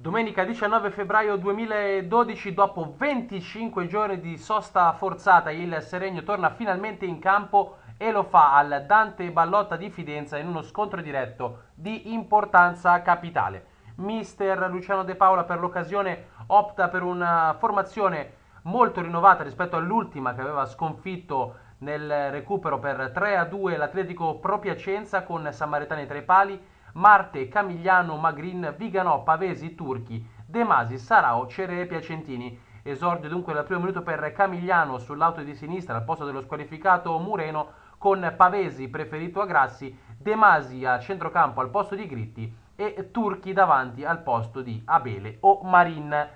Domenica 19 febbraio 2012, dopo 25 giorni di sosta forzata, il Seregno torna finalmente in campo e lo fa al Dante Ballotta di Fidenza in uno scontro diretto di importanza capitale. Mister Luciano De Paola per l'occasione opta per una formazione molto rinnovata rispetto all'ultima che aveva sconfitto nel recupero per 3-2 l'Atletico Pro Piacenza con Samaritani tra i pali Marte, Camigliano, Magrin, Viganò, Pavesi, Turchi, De Masi, Sarao, Ceree, Piacentini. Esordio dunque dal primo minuto per Camigliano sull'auto di sinistra al posto dello squalificato Mureno con Pavesi preferito a Grassi, De Masi a centrocampo al posto di Gritti e Turchi davanti al posto di Abele o Marin.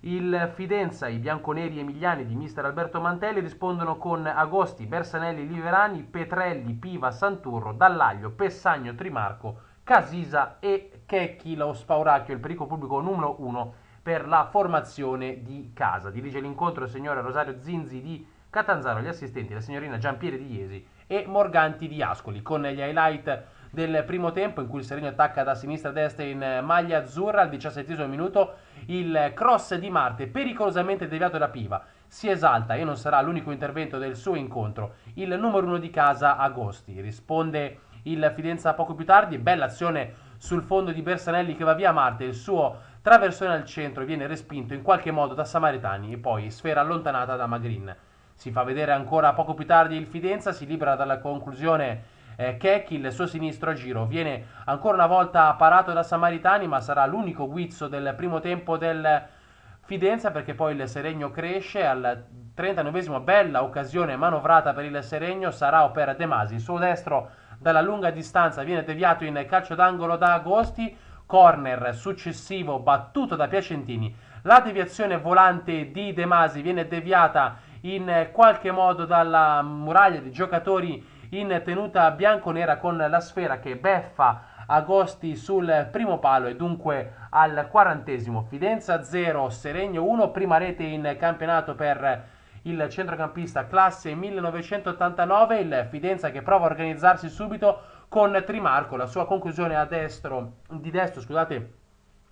Il Fidenza, i bianconeri emiliani di mister Alberto Mantelli rispondono con Agosti, Bersanelli, Liverani, Petrelli, Piva, Santurro, Dallaglio, Pessagno, Trimarco, Casisa e Checchi lo spauracchio, il pericolo pubblico numero 1 per la formazione di casa. Dirige l'incontro il signore Rosario Zinzi di Catanzaro, gli assistenti la signorina Giampieri di Iesi e Morganti di Ascoli con gli highlight del primo tempo in cui il Serenio attacca da sinistra a destra in maglia azzurra al diciassettesimo minuto il cross di Marte pericolosamente deviato da Piva si esalta e non sarà l'unico intervento del suo incontro il numero uno di casa Agosti risponde il Fidenza poco più tardi. Bella azione sul fondo di Bersanelli che va via Marte, il suo traversone al centro viene respinto in qualche modo da Samaritani e poi sfera allontanata da Magrin. Si fa vedere ancora poco più tardi il Fidenza, si libera dalla conclusione eh, Keck, il suo sinistro a giro, viene ancora una volta parato da Samaritani ma sarà l'unico guizzo del primo tempo del Fidenza perché poi il Seregno cresce al 39 bella occasione manovrata per il Seregno, sarà opera De Masi, il suo destro dalla lunga distanza viene deviato in calcio d'angolo da Agosti, corner successivo battuto da Piacentini. La deviazione volante di De Masi viene deviata in qualche modo dalla muraglia di giocatori in tenuta bianconera con la sfera che beffa Agosti sul primo palo e dunque al quarantesimo Fidenza 0 Seregno 1 prima rete in campionato per il centrocampista classe 1989, il Fidenza che prova a organizzarsi subito con Trimarco, la sua conclusione a destro, di destro, scusate,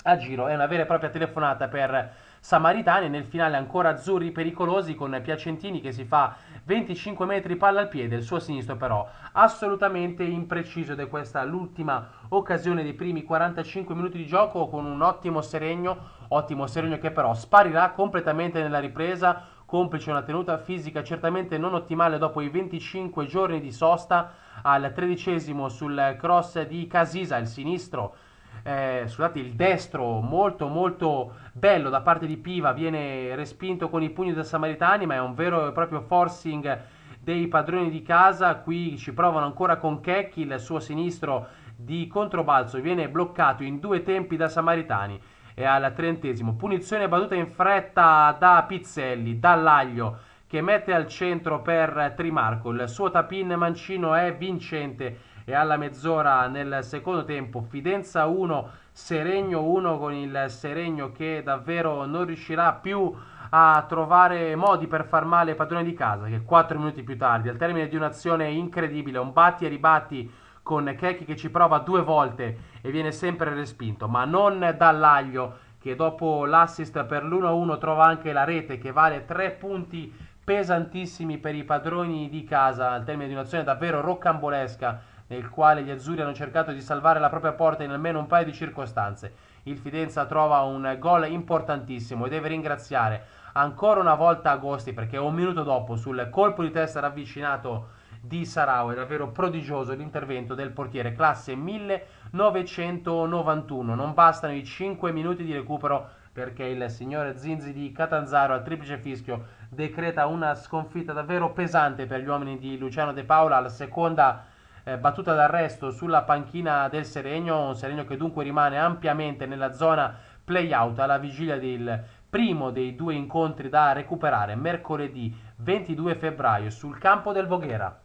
a giro, è una vera e propria telefonata per Samaritani, nel finale ancora azzurri pericolosi con Piacentini che si fa 25 metri palla al piede, il suo sinistro però assolutamente impreciso ed è questa l'ultima occasione dei primi 45 minuti di gioco con un ottimo Serenio, ottimo Seregno che però sparirà completamente nella ripresa complice una tenuta fisica certamente non ottimale dopo i 25 giorni di sosta al tredicesimo sul cross di Casisa, il sinistro, eh, scusate, il destro molto molto bello da parte di Piva viene respinto con i pugni da Samaritani, ma è un vero e proprio forcing dei padroni di casa, qui ci provano ancora con Checchi, il suo sinistro di controbalzo viene bloccato in due tempi da Samaritani e al trentesimo. Punizione battuta in fretta da Pizzelli, dall'Aglio che mette al centro per Trimarco. Il suo tapin mancino è vincente e alla mezz'ora nel secondo tempo Fidenza 1, Seregno 1 con il Seregno che davvero non riuscirà più a trovare modi per far male ai padroni di casa che 4 minuti più tardi al termine di un'azione incredibile, un batti e ribatti con Keki che ci prova due volte e viene sempre respinto, ma non dall'aglio che dopo l'assist per l'1-1 trova anche la rete che vale tre punti pesantissimi per i padroni di casa al termine di un'azione davvero roccambolesca nel quale gli azzurri hanno cercato di salvare la propria porta in almeno un paio di circostanze. Il Fidenza trova un gol importantissimo e deve ringraziare ancora una volta Agosti perché un minuto dopo sul colpo di testa ravvicinato di Sarao. È davvero prodigioso l'intervento del portiere, classe 1991. Non bastano i 5 minuti di recupero perché il signore Zinzi di Catanzaro al triplice fischio decreta una sconfitta davvero pesante per gli uomini di Luciano De Paola alla seconda eh, battuta d'arresto sulla panchina del Serenio, un Serenio che dunque rimane ampiamente nella zona play-out alla vigilia del primo dei due incontri da recuperare mercoledì 22 febbraio sul campo del Voghera.